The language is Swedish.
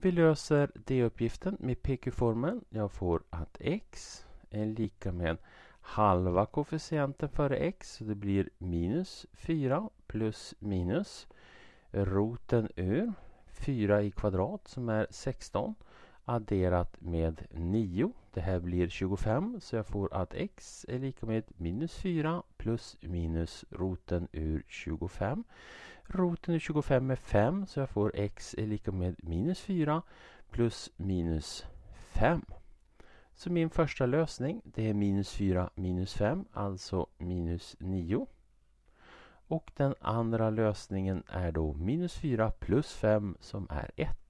Vi löser D-uppgiften med PQ-formeln. Jag får att x är lika med halva koefficienten före x. Så det blir minus 4 plus minus roten ur 4 i kvadrat som är 16 adderat med 9. Det här blir 25 så jag får att x är lika med minus 4 plus minus roten ur 25. Roten ur 25 är 5 så jag får x är lika med minus 4 plus minus 5. Så min första lösning det är minus 4 minus 5 alltså minus 9. Och den andra lösningen är då minus 4 plus 5 som är 1.